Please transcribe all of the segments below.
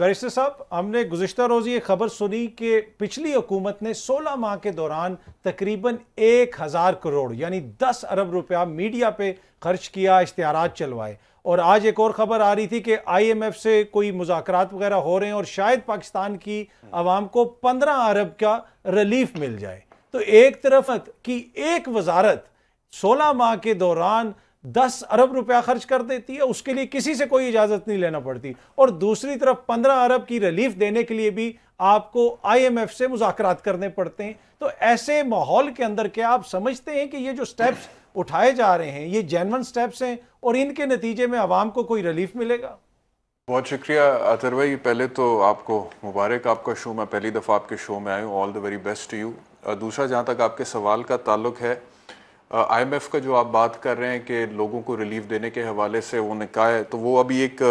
Barrister साहब हमने गुजशत रोज़ ये खबर सुनी कि पिछली हुकूमत ने 16 माह के दौरान तकरीबन एक हज़ार करोड़ यानी 10 अरब रुपया मीडिया पे खर्च किया इश्तहार चलवाए और आज एक और ख़बर आ रही थी कि आई एम एफ से कोई मुजाकर वगैरह हो रहे हैं और शायद पाकिस्तान की आवाम को पंद्रह अरब का रिलीफ मिल जाए तो एक तरफ की एक वजारत सोलह माह के दौरान दस अरब रुपया खर्च कर देती है उसके लिए किसी से कोई इजाज़त नहीं लेना पड़ती और दूसरी तरफ पंद्रह अरब की रिलीफ देने के लिए भी आपको आईएमएफ से मुजाकर करने पड़ते हैं तो ऐसे माहौल के अंदर क्या आप समझते हैं कि ये जो स्टेप्स उठाए जा रहे हैं ये जैनवन स्टेप्स हैं और इनके नतीजे में आवाम को कोई रिलीफ मिलेगा बहुत शुक्रिया अतर भाई पहले तो आपको मुबारक आपका शो मैं पहली दफ़ा आपके शो में आया हूँ all the very best you दूसरा जहाँ तक आपके सवाल का ताल्लुक है आईएमएफ का जो आप बात कर रहे हैं कि लोगों को रिलीफ देने के हवाले से उन्होंने कहा है तो वो अभी एक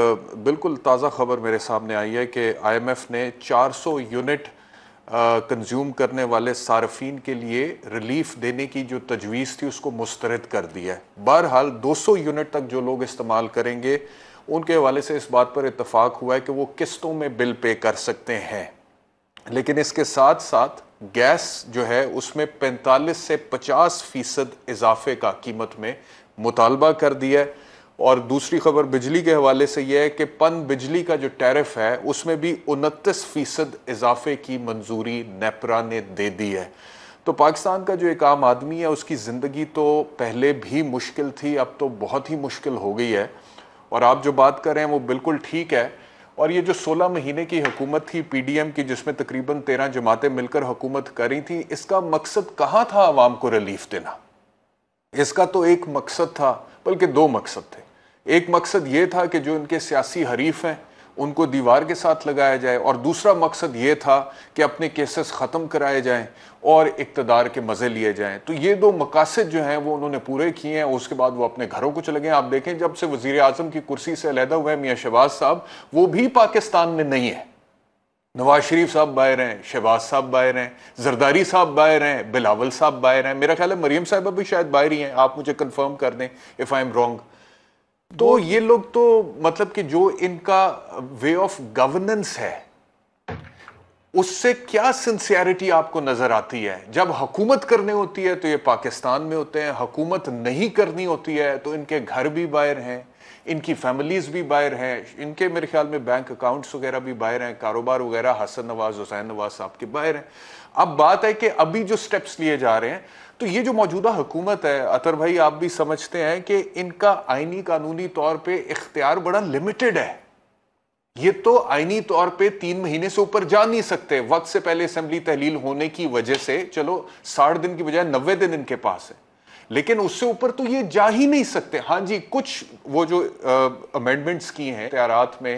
बिल्कुल ताज़ा खबर मेरे सामने आई है कि आईएमएफ ने 400 यूनिट कंज्यूम करने वाले सार्फिन के लिए रिलीफ देने की जो तजवीज़ थी उसको मुस्तरद कर दी है बहरहाल 200 यूनिट तक जो लोग इस्तेमाल करेंगे उनके हवाले से इस बात पर इतफ़ाक़ हुआ है कि वो किस्तों में बिल पे कर सकते हैं लेकिन इसके साथ साथ गैस जो है उसमें 45 से 50 फीसद इजाफे का कीमत में मुतालबा कर दिया है और दूसरी खबर बिजली के हवाले से यह है कि पन बिजली का जो टैरिफ है उसमें भी उनतीस फीसद इजाफे की मंजूरी नेपरा ने दे दी है तो पाकिस्तान का जो एक आम आदमी है उसकी ज़िंदगी तो पहले भी मुश्किल थी अब तो बहुत ही मुश्किल हो गई है और आप जो बात कर रहे हैं वो बिल्कुल ठीक है और ये जो 16 महीने की हुकूमत थी पीडीएम की जिसमें तकरीबन 13 जमातें मिलकर हुकूमत करी थी इसका मकसद कहाँ था आवाम को रिलीफ देना इसका तो एक मकसद था बल्कि दो मकसद थे एक मकसद ये था कि जो इनके सियासी हरीफ हैं उनको दीवार के साथ लगाया जाए और दूसरा मकसद ये था कि अपने केसेस ख़त्म कराए जाएं और इकतदार के मज़े लिए जाएं तो ये दो मकासद जो हैं वो उन्होंने पूरे किए हैं उसके बाद वो अपने घरों को चले गए आप देखें जब से वज़ी अजम की कुर्सी से अलहदा हुए मियाँ शहबाज साहब वो भी पाकिस्तान में नहीं है नवाज शरीफ साहब बाहर हैं शहबाज साहब बाहर हैं जरदारी साहब बाहर हैं बिलावल साहब बाहर हैं मेरा ख्याल है मरीम साहब भी शायद बाहर ही हैं आप मुझे कन्फर्म कर दें इफ़ आई एम रॉन्ग तो ये लोग तो मतलब कि जो इनका वे ऑफ गवर्नेंस है उससे क्या सिंसियरिटी आपको नजर आती है जब हुकूमत करने होती है तो ये पाकिस्तान में होते हैं हुकूमत नहीं करनी होती है तो इनके घर भी बाहर हैं इनकी फैमिलीज़ भी बाहर हैं इनके मेरे ख्याल में बैंक अकाउंट्स वगैरह भी बाहर हैं कारोबार वगैरह हसन नवाज हुसैन नवाज साहब के बाहर हैं अब बात है कि अभी जो स्टेप्स लिए जा रहे हैं तो ये जो मौजूदा हुकूमत है अतर भाई आप भी समझते हैं कि इनका आइनी कानूनी तौर पर इख्तियार बड़ा लिमिटेड है ये तो आइनी तौर पे तीन महीने से ऊपर जा नहीं सकते वक्त से पहले असेंबली तहलील होने की वजह से चलो साठ दिन की बजाय नब्बे दिन इनके पास है लेकिन उससे ऊपर तो ये जा ही नहीं सकते हाँ जी कुछ वो जो अमेंडमेंट्स की हैं तैयारात में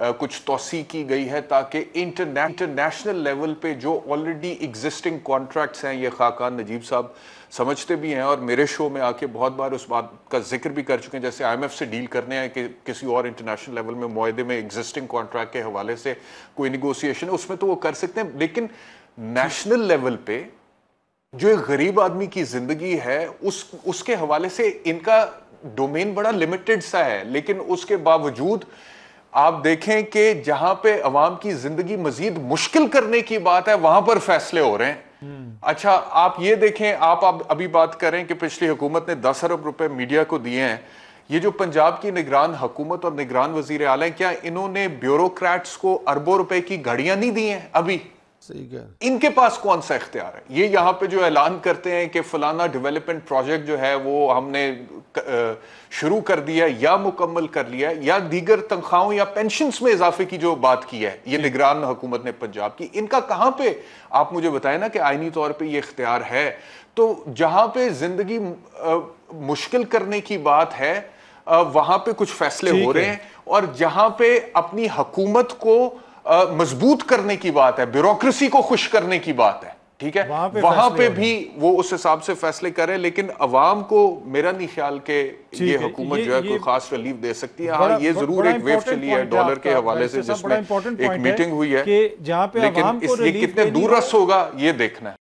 आ, कुछ तोसी की गई है ताकि इंटरने इंटरनेशनल लेवल पे जो ऑलरेडी एग्जिस्टिंग कॉन्ट्रैक्ट्स हैं ये खाकान नजीब साहब समझते भी हैं और मेरे शो में आके बहुत बार उस बात का जिक्र भी कर चुके हैं जैसे आईएमएफ से डील करने हैं कि किसी और इंटरनेशनल लेवल में माहदे में एग्जिस्टिंग कॉन्ट्रैक्ट के हवाले से कोई निगोसिएशन है उसमें तो वो कर सकते हैं लेकिन नेशनल लेवल पे जो एक गरीब आदमी की जिंदगी है उस उसके हवाले से इनका डोमेन बड़ा लिमिटेड सा है लेकिन उसके बावजूद आप देखें कि जहां पे अवाम की जिंदगी मजीद मुश्किल करने की बात है वहां पर फैसले हो रहे हैं हम्म। अच्छा आप ये देखें आप, आप अभी बात करें कि पिछली हुकूमत ने दस अरब रुपए मीडिया को दिए हैं ये जो पंजाब की निगरान हुकूमत और निगरान वजीर आला क्या इन्होंने ब्यूरोक्रेट्स को अरबों रुपए की घड़ियां नहीं दी हैं अभी इनके पास कौन सा इख्तियार है ये यहाँ पे जो ऐलान करते हैं कि फलाना डेवलपमेंट प्रोजेक्ट जो है वो हमने शुरू कर दिया या मुकम्मल कर लिया या दीगर तनख्वाहों या पेंशन में इजाफे की जो बात की है ये निगरान हुकूमत ने पंजाब की इनका कहाँ पे आप मुझे बताए ना कि आइनी तौर पर यह इख्तियार है तो जहाँ पे जिंदगी मुश्किल करने की बात है वहां पे कुछ फैसले हो रहे हैं और जहां पे अपनी हकूमत को मजबूत करने की बात है ब्यूरोक्रेसी को खुश करने की बात है ठीक है वहां पे, वहां पे भी वो उस हिसाब से फैसले करें लेकिन अवाम को मेरा नहीं ख्याल के ये हुकूमत जो है कोई खास रिलीफ दे सकती है हाँ ये जरूर एक वेव चली है डॉलर के हवाले से जिसमें एक मीटिंग हुई है लेकिन इसलिए कितने दूरस होगा ये देखना है